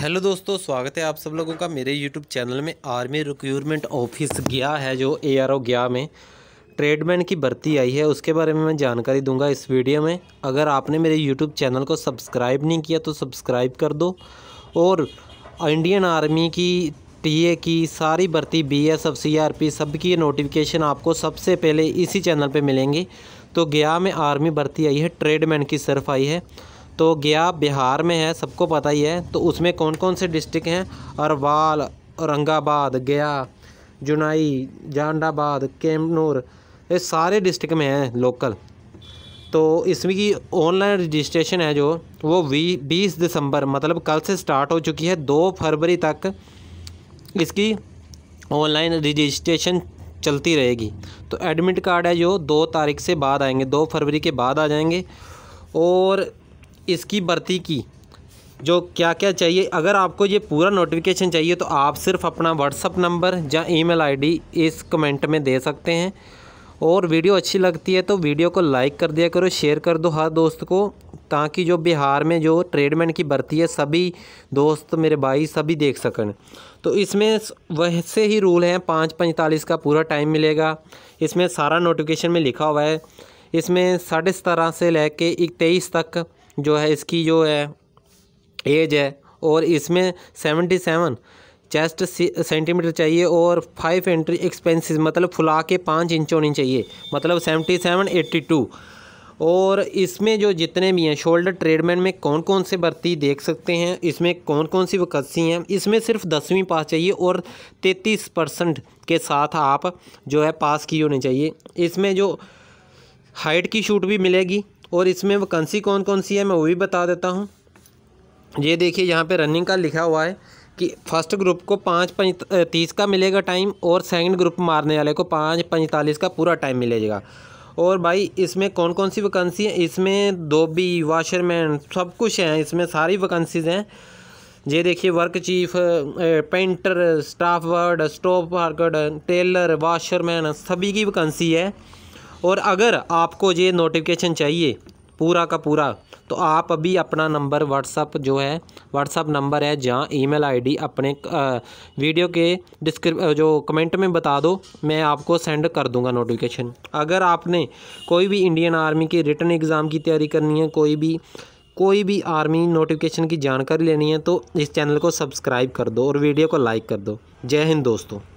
hello दोस्तों स्वागत है आप सब लोगों का मेरे यूट्यूब चैनल में आर्मी रिक्रूटमेंट ऑफिस गया है जो ए आर ओ गया में ट्रेडमैन की भर्ती आई है उसके बारे में मैं जानकारी दूंगा इस वीडियो में अगर आपने मेरे यूट्यूब चैनल को सब्सक्राइब नहीं किया तो सब्सक्राइब कर दो और इंडियन आर्मी की ए की सारी भर्ती B S F C R P सब की नोटिफिकेशन आपको सबसे पहले इसी चैनल पर मिलेंगी तो गया में आर्मी भर्ती आई है ट्रेडमैन की सिर्फ आई है तो गया बिहार में है सबको पता ही है तो उसमें कौन कौन से डिस्ट्रिक्ट हैं अरवाल औरंगाबाद गया जुनाई जहानाबाद कैमनूर ये सारे डिस्ट्रिक्ट में हैं लोकल तो इसमें की ऑनलाइन रजिस्ट्रेशन है जो वो वी बीस दिसंबर मतलब कल से स्टार्ट हो चुकी है दो फरवरी तक इसकी ऑनलाइन रजिस्ट्रेशन चलती रहेगी तो एडमिट कार्ड है जो दो तारीख से बाद आएंगे दो फरवरी के बाद आ जाएंगे और इसकी भर्ती की जो क्या क्या चाहिए अगर आपको ये पूरा नोटिफिकेशन चाहिए तो आप सिर्फ अपना व्हाट्सअप नंबर या ईमेल आईडी इस कमेंट में दे सकते हैं और वीडियो अच्छी लगती है तो वीडियो को लाइक कर दिया करो शेयर कर दो हर दोस्त को ताकि जो बिहार में जो ट्रेडमैन की भर्ती है सभी दोस्त मेरे भाई सभी देख सकन तो इसमें वैसे ही रूल हैं पाँच पैंतालीस का पूरा टाइम मिलेगा इसमें सारा नोटिफिकेशन में लिखा हुआ है इसमें साढ़े सतारह से लह के तेईस तक जो है इसकी जो है एज है और इसमें सेवेंटी सेवन चेस्ट सेंटीमीटर चाहिए और फाइव एंट्री एक्सपेंसिस मतलब फुला के पाँच इंच होनी चाहिए मतलब सेवेंटी सेवन एट्टी टू और इसमें जो जितने भी हैं शोल्डर ट्रेडमैन में कौन कौन से भर्ती देख सकते हैं इसमें कौन कौन सी वक़सी हैं इसमें सिर्फ दसवीं पास चाहिए और तैंतीस परसेंट के साथ आप जो है पास की होनी चाहिए इसमें जो हाइट की शूट भी मिलेगी और इसमें वैकेंसी कौन कौन सी है मैं वो भी बता देता हूँ ये देखिए यहाँ पे रनिंग का लिखा हुआ है कि फर्स्ट ग्रुप को पाँच तीस का मिलेगा टाइम और सेकंड ग्रुप मारने वाले को पाँच पैंतालीस का पूरा टाइम मिलेगा और भाई इसमें कौन कौन सी वैकेंसी है इसमें धोबी वाशरमैन सब कुछ हैं इसमें सारी वैकेंसीज़ हैं ये देखिए work chief painter staff word stop worker tailor washerman सभी की वैकेंसी है और अगर आपको ये नोटिफिकेशन चाहिए पूरा का पूरा तो आप अभी अपना नंबर व्हाट्सअप जो है व्हाट्सअप नंबर है जहाँ ईमेल आईडी अपने वीडियो के डिस्क्रिप जो कमेंट में बता दो मैं आपको सेंड कर दूंगा नोटिफिकेशन अगर आपने कोई भी इंडियन आर्मी के रिटर्न एग्ज़ाम की तैयारी करनी है कोई भी कोई भी आर्मी नोटिफिकेशन की जानकारी लेनी है तो इस चैनल को सब्सक्राइब कर दो और वीडियो को लाइक कर दो जय हिंद दोस्तों